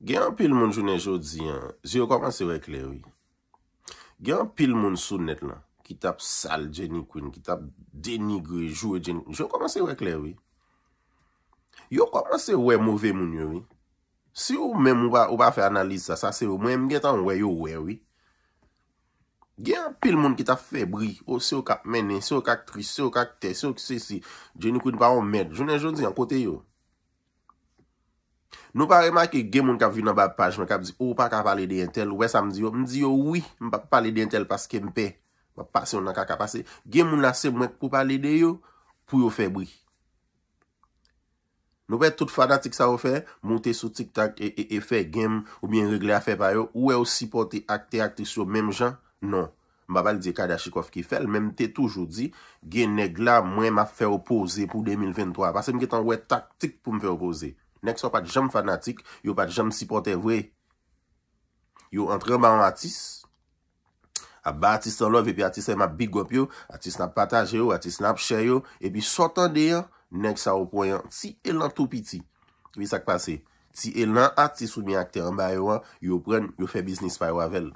Gen an pil moun jounen joudi an, zi yo komanse wek lè wè. Gen an pil moun sounet la, ki tap sal jenikoun, ki tap denigre, joue jenikoun, joun komanse wek lè wè. Yo komanse we mouve moun yo wè. Si yo mèm ou ba fè analize sa, sa se yo mèm gen tan wè yo wè wè. Gen an pil moun ki tap febri, oh, se yo kap mènen, se yo kaktris, se yo kaktè, se yo ki se si, jenikoun ba wè mèd, jounen joudi an kote yo wè. Nou pareman ki gen moun kap vi nan bab page, mwen kap di ou pa ka pale de yentel, ouwe sa m di yo, m di yo ouwi, m pa pale de yentel paske m pe, m pa pase yon nan ka ka pase, gen moun la se mwen pou pale de yo, pou yo febri. Nou pe tout fada tik sa ou fe, mwen te sou tiktak e, e, e fe gen ou bien regle a fe bayo, ouwe ou sipote akte akte sou menm jan, non, m ba pale di Kadashikov ki fel, menm te toujou di gen negla mwen ma fe opoze pou 2023, pasen m getan ouwe taktik pou m fe opoze. Nek sa pat jem fanatik, yo pat jem sipote vwe. Yo antren ba an atis, ap ba atis an lov, epi atis an ap bigop yo, atis an ap pataje yo, atis an ap chen yo, epi sotan deyo, nek sa ou pwoyan. Ti elan tou piti, mi sak pase. Ti elan atis ou mi akte an bayewan, yo pren, yo fe biznis fay wawel.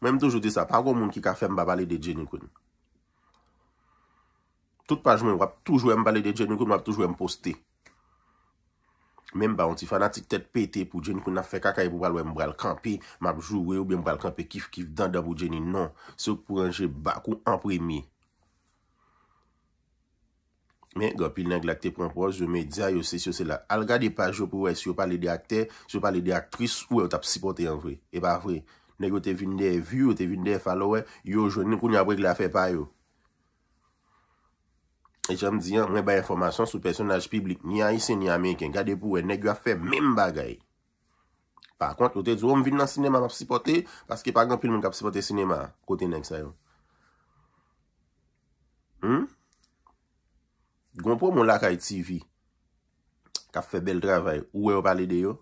Mwen mtouj ou dey sa, par kon moun ki ka fèm ba bale dey jenikoun. Tout pajmen wap toujwe mbale dey jenikoun, wap toujwe mposte. Mem ba onti fanatik tet pete pou djeni kou na fe kakaye pou balwe mbral kampi, mapjou we ou bi mbral kampi kif kif dan dabou djeni, non, souk pou anje bakou anpremi. Men, gwa, pil nan glakte pwampo, zyo media yo se syo se la, algade pa jopo we, syo pali de akte, syo pali de aktris, we, ou tap sipote yon vwe, e ba vwe. Ne yo te vinde e vy, yo te vinde e falowe, yo jouni kou nyabwe glafe payo. E jèm diyan, mwen baye informasyon sou personaj publik. Ni a isen, ni a meyken. Gade pou we, nek yo a fe mèm bagay. Par kont, yo te zwo m vin nan sinema m a psipote. Paske par genpil moun ka psipote sinema. Kote nèk sa yo. Hmm? Gon pou moun lakay TV. Ka fe bel travay. Ouwe yo pale de yo.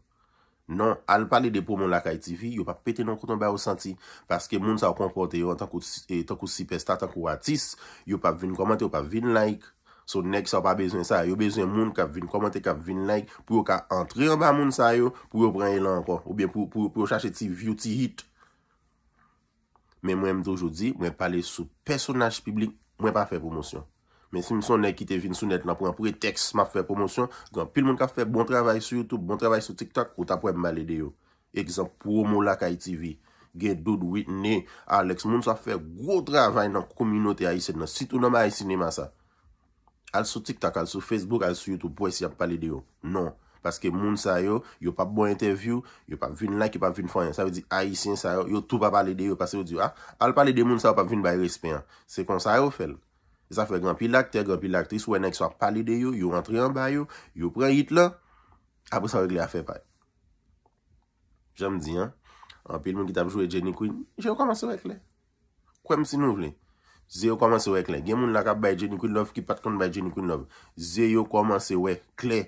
Non, al pale de pou moun lakay TV. Yo pa pete non kouton baye yo santi. Paske moun sa yo kompote yo. Yo an tan e kou sipesta, tan kou atis. Yo pa vin komante, yo pa vin like. So nek sa w pa bezwen sa, yo bezwen moun ka vin komante, ka vin like, pou yo ka antre yon ba moun sa yo, pou yo pran yon la ankon, ou bien pou yo chache ti view, ti hit. Men mwen mdou jodi, mwen pale sou personaj publik, mwen pa fe promosyon. Men si mson nek ki te vin sou net la, pou yon pretext ma fe promosyon, gwan pil moun ka fe bon travay sou YouTube, bon travay sou TikTok, ou ta pou yon malede yo. Ekizan pou yon moun la ka iti vi, gen Doud, Whitney, Alex, moun sa fe gro travay nan kominote a yise, nan sitou nan ma yi sinema sa. Al sou TikTok, al sou Facebook, al sou YouTube, wè si ap pale de yo. Non. Paske moun sa yo, yo pa bon interview, yo pa vin like, yo pa vin fanyan. Sa wè di, a yi sin sa yo, yo tou pa pale de yo. Paske wè di, ah, al pale de moun sa yo, pa vin bay respyen. Ah. Se kon sa yo fel. Se sa fè gran pi laktè, gran pi laktè, sou wè nan ki sa pale de yo, yo rentre yon bayo, yo pre hit lò. Apo sa wè gle a fè bay. Jè m di, ah, an. An, pi l moun ki tap jwè Jenny Quinn, jè wè komanse wè kle. Kwen m si nou vle? Ze yo kwa man se we klen. Gen moun laka bayje ni kou lov ki pat kon bayje ni kou lov. Ze yo kwa man se we klen.